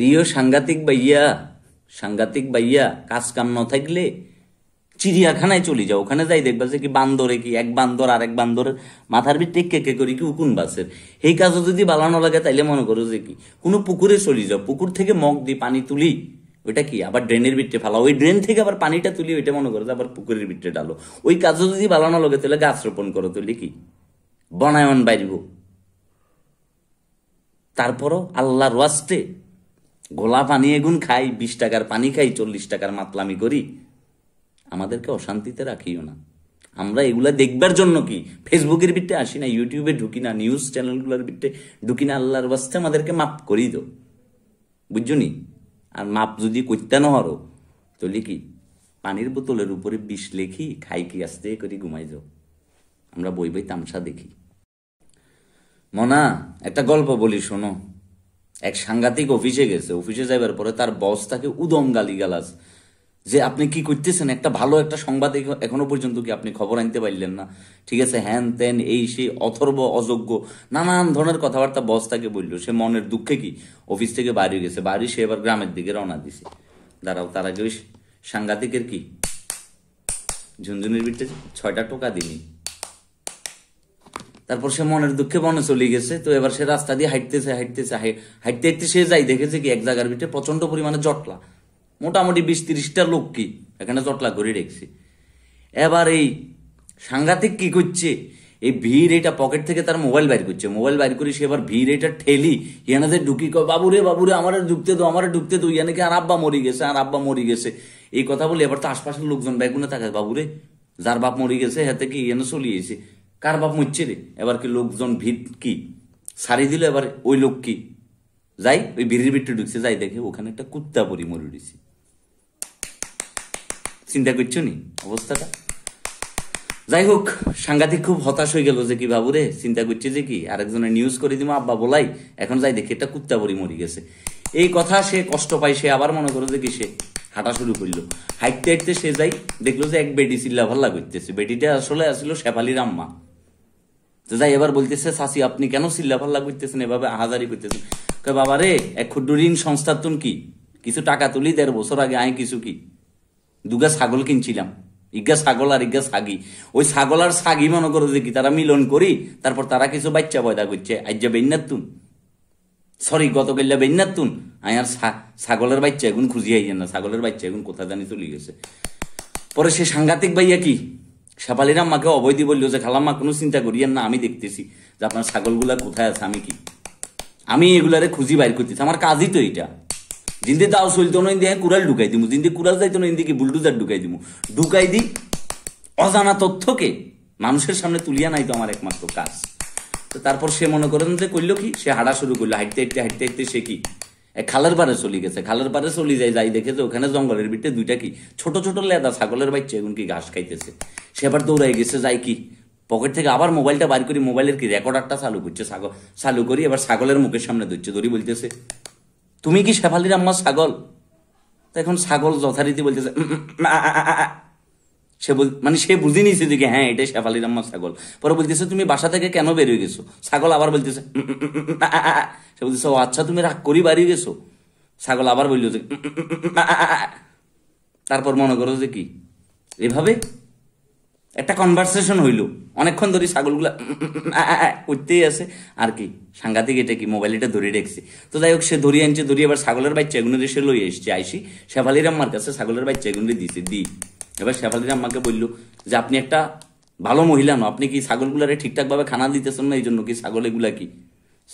Rio সাংঘাতিক বাইয়া সাংঘাতিক বাইয়া কাজ কাম না থাকলে চিড়িয়াখানায় চলে যাও ওখানে যাই দেখবা যে কি বান্দরে কি এক বান্দর আর এক বান্দর মাথার ভিতরে কে কে করি কি উকুন বাসের সেই কাজও যদি বালানো লাগে তাইলে মনে করো যে কি কোনো পুকুরে চলে যাও পুকুর থেকে মগ দিয়ে পানি তুলি ওইটা কি আবার ড্রেনের ভিতরে ফেলা ওই ড্রেন থেকে আবার পানিটা তুলি ওইটা মনে করো আবার পুকুরের ভিতরে ডালো ওই কাজও যদি বালানো লাগে তাহলে গাছ রোপণ করো তুলি কি বনায়ন বাইরব তারপরও আল্লাহর ওয়াস্তে গোলা পানি এগুন খাই বিশ টাকার পানি খাই চল্লিশ টাকার মাতলামি করি আমাদেরকে অশান্তিতে রাখিও না আমরা এগুলা দেখবার জন্য কি ফেসবুকের বিটে আসি না ইউটিউবে ঢুকি না নিউজ চ্যানেলগুলোর বিটে ঢুকি না আল্লাহর বাস্তে আমাদেরকে মাপ করি দো বুঝছো নি আর মাপ যদি করতে না হরো তাহলে কি পানির বোতলের উপরে বিষ লেখি খাই কি আস্তে করে ঘুমাই যাও আমরা বই বই তামসা দেখি মনা একটা গল্প বলি শোনো এক সাংঘাতিক অফিসে গেছে অফিসে যাইবার পরে তার বস তাকে উদম গালাজ যে আপনি কি করতেছেন একটা ভালো একটা সংবাদ এখনো পর্যন্ত কি আপনি খবর আনতে পারলেন না ঠিক আছে হ্যান ত্যান এই সেই অথর্ব অযোগ্য নানান ধরনের কথাবার্তা বস তাকে বললো সে মনের দুঃখে কি অফিস থেকে বাড়ি গেছে বাড়ি সে এবার গ্রামের দিকে রওনা দিছে দাঁড়াও তার আগে সাংঘাতিকের কি ঝুনঝুনির বিটে ছয়টা টোকা দিনই তারপর সে মনের দুঃখে মনে চলে গেছে তো এবার সে রাস্তা দিয়ে হাঁটতেছে হাঁটতেছে হাঁটতে হাঁটতে সে যাই দেখেছে কি এক জায়গার ভিতরে প্রচন্ড পরিমাণে জটলা মোটামুটি বিশ তিরিশটা লোক কি এখানে জটলা ঘুরে রেখেছে এবার এই সাংঘাতিক কি করছে এই ভিড় এটা পকেট থেকে তার মোবাইল বাইর করছে মোবাইল বাইর করে সে এবার ভিড় এটা ঠেলি ইয়ানাদের ঢুকি বাবুরে বাবুরে আমার ঢুকতে দো আমার ঢুকতে দো কি আর আব্বা মরি গেছে আর আব্বা মরি গেছে এই কথা বলে এবার তো আশপাশের লোকজন ব্যাগুনে থাকে বাবুরে যার বাপ মরি গেছে হাতে কি ইয়ানো চলিয়েছে কার বাপ মুচ্ছে রে এবার কি লোকজন ভিত কি সারি দিল এবার ওই লোক কি যাই ওই ভিড়ির ভিড়টা ঢুকছে যাই দেখে ওখানে একটা কুত্তা পরি মরে উঠেছে চিন্তা করছো নি অবস্থাটা যাই হোক সাংঘাতিক খুব হতাশ হয়ে গেল যে কি বাবুরে চিন্তা করছে যে কি আরেকজনের নিউজ করে দিব আব্বা বলাই এখন যাই দেখি একটা কুত্তা পরি মরে গেছে এই কথা সে কষ্ট পায় সে আবার মনে করো যে কি সে হাঁটা শুরু করলো হাঁটতে হাঁটতে সে যাই দেখলো যে এক বেডি চিল্লা ভাল্লা করতেছে বেডিটা আসলে আসলো শেফালির আম্মা তো যাই এবার বলতেছে সাসি আপনি কেন চিল্লা ফাল্লা করতেছেন এভাবে আহাজারি করতেছেন কয় বাবা রে এক ক্ষুদ্র ঋণ সংস্থার তুন কি কিছু টাকা তুলি দেড় বছর আগে আয় কিছু কি দুগা ছাগল কিনছিলাম ইজ্ঞা ছাগল আর ইজ্ঞা সাগি ওই ছাগল আর সাগি মনে করো দেখি তারা মিলন করি তারপর তারা কিছু বাচ্চা পয়দা করছে আজ্যা তুন সরি গত গেল্লা তুন আয় আর ছাগলের বাচ্চা এখন খুঁজিয়াই আইয়েন না ছাগলের বাচ্চা এখন কোথায় জানি চলে গেছে পরে সে সাংঘাতিক ভাইয়া কি শেফালির আম্মাকে অবৈধ বললো যে খালাম্মা কোনো চিন্তা করিয়েন না আমি দেখতেছি যে আপনার ছাগলগুলা কোথায় আছে আমি কি আমি এগুলারে খুঁজি বাইর করতেছি আমার কাজই তো এটা জিন্দি তাও চলতো না ইন্দি কুড়াল ঢুকাই দিমু জিন্দি কুড়াল যাইতো না ইন্দিকে বুলডুজার ঢুকাই দিমু ঢুকাই দি অজানা তথ্যকে মানুষের সামনে তুলিয়া নাই তো আমার একমাত্র কাজ তো তারপর সে মনে করেন যে করলো কি সে হাঁটা শুরু করলো হাঁটতে হাঁটতে হাঁটতে হাঁটতে সে কি খালের পারে চলে গেছে খালের পারে চলে যায় যাই দেখেছে ওখানে জঙ্গলের ভিতরে দুইটা কি ছোট ছোট লেদা ছাগলের বাচ্চা এখন কি ঘাস খাইতেছে সেবার দৌড়াই গেছে যাই কি পকেট থেকে আবার মোবাইলটা বার করি মোবাইলের কি রেকর্ডারটা চালু করছে ছাগল চালু করি এবার ছাগলের মুখের সামনে ধরছে দড়ি বলতেছে তুমি কি শেফালির আম্মা ছাগল তো এখন ছাগল যথারীতি বলতেছে সে মানে সে বুঝে নিয়েছে যে হ্যাঁ এটাই শেফালি রাম্মার ছাগল পরে বলতেছে তুমি বাসা থেকে কেন বেরিয়ে গেছো ছাগল আবার বলতেছে সে বলতেছে ও আচ্ছা তুমি রাগ করি বাড়িয়ে গেছো ছাগল আবার বলল যে তারপর মনে করো যে কি এভাবে একটা কনভারসেশন হইল অনেকক্ষণ ধরে ছাগলগুলো উঠতেই আছে আর কি সাংঘাতিক এটা কি মোবাইল এটা ধরে রেখেছে তো যাই হোক সে ধরিয়ে আনছে ধরিয়ে আবার ছাগলের বাচ্চা এগুলো দিয়ে সে লই এসছে আইসি শেফালি রাম্মার কাছে ছাগলের বাচ্চা এগুলো দিয়েছে দিই এবার শেফালির আম্মাকে বললো যে আপনি একটা ভালো মহিলা নয় আপনি কি ছাগলগুলারে ঠিকঠাকভাবে খানা দিতেছেন না এই জন্য কি ছাগল এগুলা কি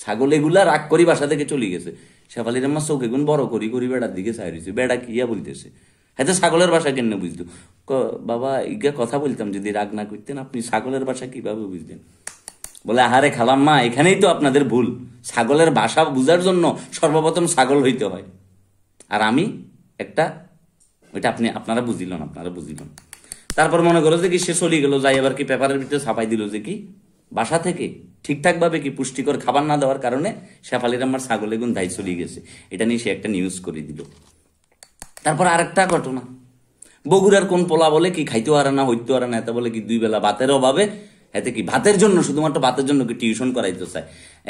ছাগল এগুলা রাগ করি বাসা থেকে চলে গেছে শেফালির আম্মা চোখ এগুন বড় করি করি বেড়ার দিকে রয়েছে বেড়া কি বলতেছে হ্যাঁ ছাগলের বাসা কেন বুঝতো বাবা ইগা কথা বলতাম যদি রাগ না করতেন আপনি ছাগলের বাসা কিভাবে বুঝতেন বলে আহারে খালাম মা এখানেই তো আপনাদের ভুল ছাগলের ভাষা বুঝার জন্য সর্বপ্রথম ছাগল হইতে হয় আর আমি একটা ওইটা আপনি আপনারা বুঝিলেন আপনারা বুঝিলেন তারপর মনে করো যে কি সে চলে গেলো যাই আবার কি পেপারের ভিতরে ছাপাই দিল যে কি বাসা থেকে ঠিকঠাকভাবে কি পুষ্টিকর খাবার না দেওয়ার কারণে শেফালির আমার ছাগলে গুণ দায় চলে গেছে এটা নিয়ে সে একটা নিউজ করে দিল তারপর আরেকটা ঘটনা বগুড়ার কোন পোলা বলে কি খাইতে আরে না হইতে আরে না এতে বলে কি দুই বেলা ভাতের অভাবে এতে কি ভাতের জন্য শুধুমাত্র ভাতের জন্য কি টিউশন করাইতে চায়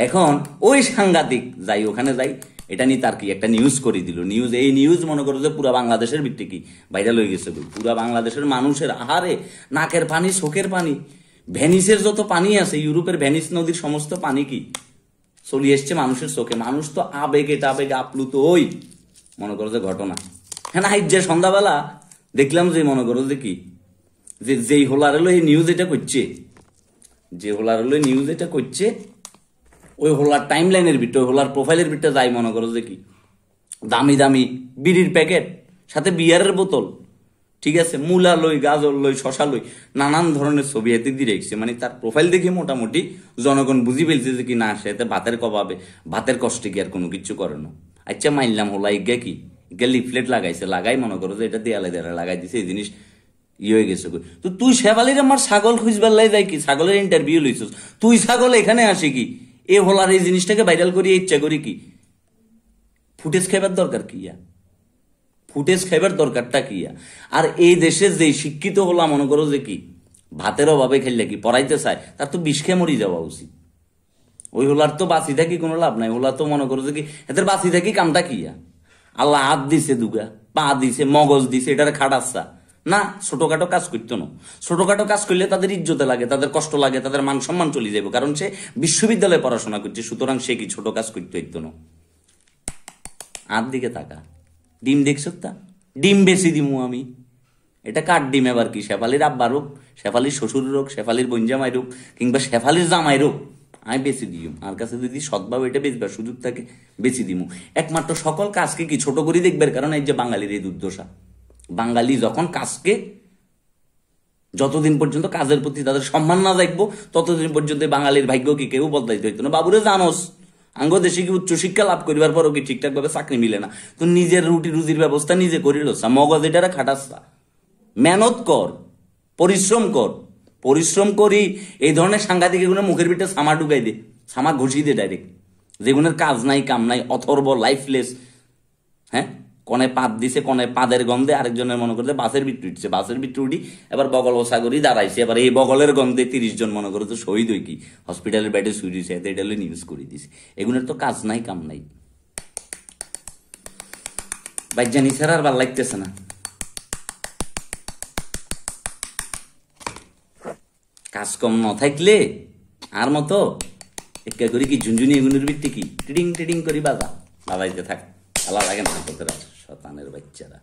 এখন ওই সাংঘাতিক যাই ওখানে যাই এটা নিয়ে তার কি একটা নিউজ করে দিল নিউজ এই নিউজ মনে করো যে পুরা বাংলাদেশের ভিত্তি কি ভাইরাল হয়ে গেছে পুরা বাংলাদেশের মানুষের আহারে নাকের পানি শোকের পানি ভ্যানিসের যত পানি আছে ইউরোপের ভ্যানিস নদীর সমস্ত পানি কি চলে এসছে মানুষের চোখে মানুষ তো আবেগে টাবেগে আপ্লুত ওই মনে করো যে ঘটনা হ্যাঁ না যে সন্ধ্যাবেলা দেখলাম যে মনে করো যে কি যে যেই হোলারেলো এই নিউজ এটা করছে যে হোলারেলো নিউজ এটা করছে ওই হোলার টাইম লাইনের ভিতরে হোলার প্রোফাইলের ভিতরে যাই মনে করো যে কি দামি দামি বিড়ির প্যাকেট সাথে বিয়ারের বোতল ঠিক আছে মূলা লই গাজর লই শশা লই নানান ধরনের ছবি এতে দিয়ে রেখেছে মানে তার প্রোফাইল দেখে মোটামুটি জনগণ বুঝি ফেলছে যে কি না সে এতে ভাতের কবাবে ভাতের কষ্টে কি আর কোনো কিছু করে না আচ্ছা মানলাম হোলা গে কি গিয়ে লিফলেট লাগাইছে লাগাই মনে করো যে এটা দেয়ালে দেয়ালে লাগাই দিছে এই জিনিস ইয়ে হয়ে গেছে তো তুই শেবালির আমার ছাগল খুঁজবার লাই যাই কি ছাগলের ইন্টারভিউ লইছিস তুই ছাগল এখানে আসে কি এ হোলার এই জিনিসটাকে ভাইরাল করিয়া ইচ্ছা করি কি ফুটেজ খাইবার দরকার কি ইয়া ফুটেজ খাইবার দরকারটা কি ইয়া আর এই দেশে যে শিক্ষিত হলা মনে করো যে কি ভাতের অভাবে খেললে কি পড়াইতে চায় তার তো বিষ খেয়ে মরি যাওয়া উচিত ওই হোলার তো বাঁচি থাকি কোনো লাভ নাই হোলা তো মনে করো যে কি এদের বাঁচি থাকি কামটা কি ইয়া আল্লাহ হাত দিছে দুগা পা দিছে মগজ দিছে এটার খাটাচ্ছা না ছোটোখাটো কাজ করতো না ছোটোখাটো কাজ করলে তাদের ইজ্জতে লাগে তাদের কষ্ট লাগে তাদের মান সম্মান চলে যাবে কারণ সে বিশ্ববিদ্যালয়ে পড়াশোনা করছে সুতরাং সে কি ছোট কাজ করতে হইতো না আর দিকে থাকা ডিম দেখছ তা ডিম বেশি দিমু আমি এটা কার ডিম এবার কি শেফালির আব্বার হোক শেফালির শ্বশুর হোক শেফালির বঞ্জামাই রোগ কিংবা শেফালির জামাই রোগ আমি বেশি দিম আর কাছে যদি সৎভাবে এটা বেচবার সুযোগ থাকে বেশি দিমু একমাত্র সকল কাজকে কি ছোট করে দেখবার কারণ এই যে বাঙালির এই দুর্দশা বাঙালি যখন কাজকে যতদিন পর্যন্ত কাজের প্রতি তাদের সম্মান না দেখবো ততদিন পর্যন্ত বাঙালির ভাগ্য কি কেউ বদলাইতে হইতো না বাবুরে জানোস আঙ্গ দেশে কি উচ্চশিক্ষা লাভ করিবার পরও কি ঠিকঠাকভাবে চাকরি মিলে না তো নিজের রুটি রুজির ব্যবস্থা নিজে করিল মগজ এটা খাটাসা মেহনত কর পরিশ্রম কর পরিশ্রম করি এই ধরনের সাংঘাতিক এগুলো মুখের পিঠে সামা ঢুকাই দে সামা ঘুষিয়ে দে ডাইরেক্ট যেগুলোর কাজ নাই কাম নাই অথর্ব লাইফলেস হ্যাঁ কনে পাত দিছে কনে পাদের গন্ধে আরেকজনের মনে করতে বাসের বিট্টু উঠছে বাসের বিট্টু উঠি এবার বগল ওসাগরি দাঁড়াইছে এবার এই বগলের গন্ধে তিরিশ জন মনে তো শহীদ হই কি হসপিটালের বেডে শুয়ে দিয়েছে এতে এটা নিউজ করে দিছে এগুলোর তো কাজ নাই কাম নাই বাইজানি ছাড়া আর ভাল লাগতেছে না কাজ কম না থাকলে আর মতো একটা করি কি ঝুনঝুনি এগুলোর ভিত্তি কি টিডিং টিডিং করি বাবা বাবাইতে থাক ভালো লাগে না 简单。